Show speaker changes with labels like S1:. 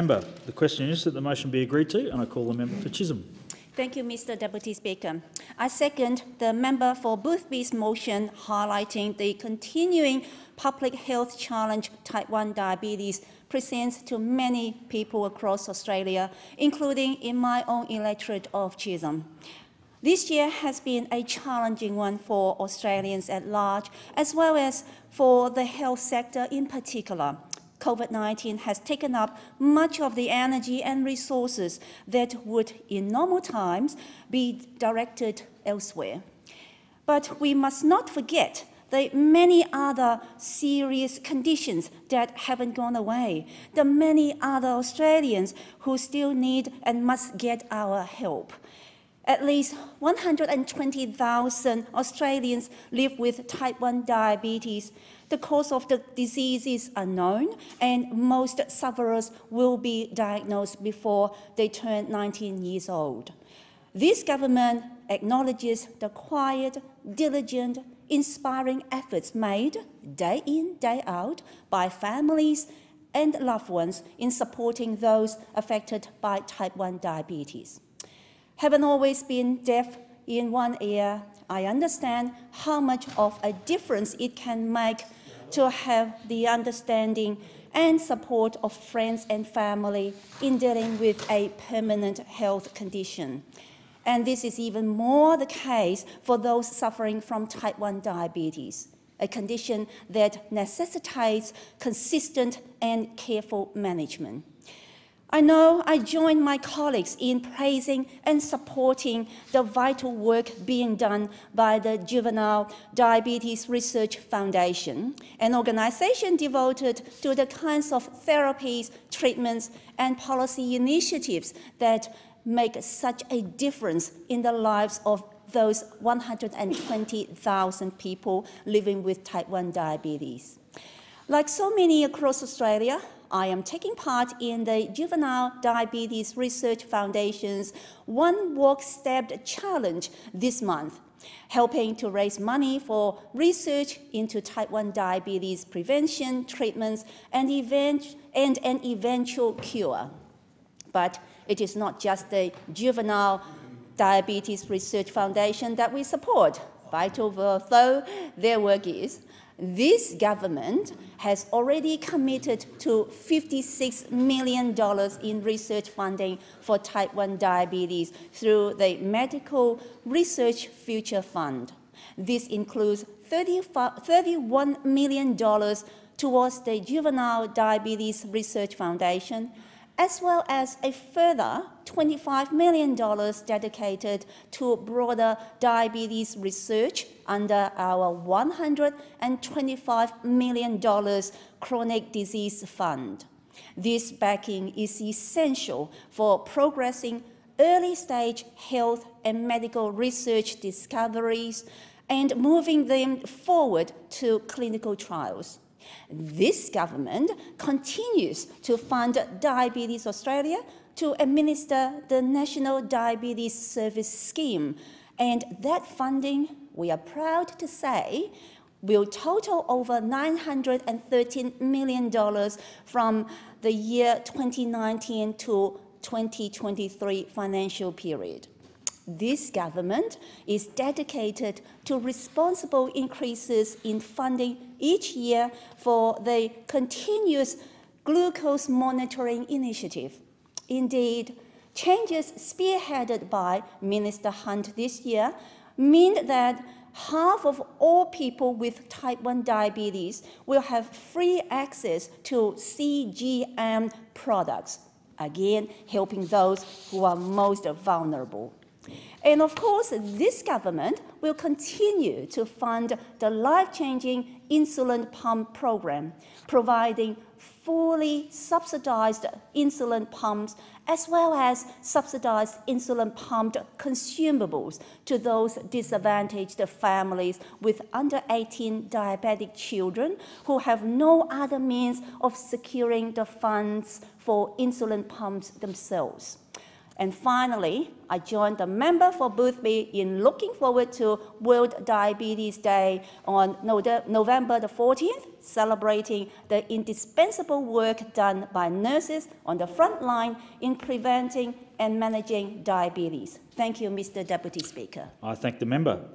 S1: Member, the question is that the motion be agreed to, and I call the member for Chisholm. Thank you, Mr Deputy Speaker. I second the member for Boothby's motion highlighting the continuing public health challenge type 1 diabetes presents to many people across Australia, including in my own electorate of Chisholm. This year has been a challenging one for Australians at large, as well as for the health sector in particular. COVID-19 has taken up much of the energy and resources that would, in normal times, be directed elsewhere. But we must not forget the many other serious conditions that haven't gone away, the many other Australians who still need and must get our help. At least 120,000 Australians live with type 1 diabetes, the cause of the disease is unknown, and most sufferers will be diagnosed before they turn 19 years old. This government acknowledges the quiet, diligent, inspiring efforts made day in, day out by families and loved ones in supporting those affected by type 1 diabetes. Having always been deaf in one ear, I understand how much of a difference it can make to have the understanding and support of friends and family in dealing with a permanent health condition. And this is even more the case for those suffering from type 1 diabetes, a condition that necessitates consistent and careful management. I know I join my colleagues in praising and supporting the vital work being done by the Juvenile Diabetes Research Foundation, an organization devoted to the kinds of therapies, treatments, and policy initiatives that make such a difference in the lives of those 120,000 people living with type 1 diabetes. Like so many across Australia, I am taking part in the Juvenile Diabetes Research Foundation's One Walk Step Challenge this month, helping to raise money for research into type 1 diabetes prevention, treatments, and, event and an eventual cure. But it is not just the Juvenile Diabetes Research Foundation that we support. Vital though their work is, this government has already committed to $56 million in research funding for type 1 diabetes through the Medical Research Future Fund. This includes $31 million towards the Juvenile Diabetes Research Foundation, as well as a further $25 million dedicated to broader diabetes research under our $125 million chronic disease fund. This backing is essential for progressing early stage health and medical research discoveries and moving them forward to clinical trials. This government continues to fund Diabetes Australia to administer the National Diabetes Service Scheme. And that funding, we are proud to say, will total over $913 million from the year 2019 to 2023 financial period. This government is dedicated to responsible increases in funding each year for the continuous glucose monitoring initiative. Indeed, changes spearheaded by Minister Hunt this year mean that half of all people with type 1 diabetes will have free access to CGM products, again, helping those who are most vulnerable. And of course, this government will continue to fund the life-changing insulin pump program, providing fully subsidized insulin pumps as well as subsidized insulin pumped consumables to those disadvantaged families with under 18 diabetic children who have no other means of securing the funds for insulin pumps themselves. And finally, I joined the member for Boothby in looking forward to World Diabetes Day on November the 14th, celebrating the indispensable work done by nurses on the front line in preventing and managing diabetes. Thank you, Mr. Deputy Speaker. I thank the member.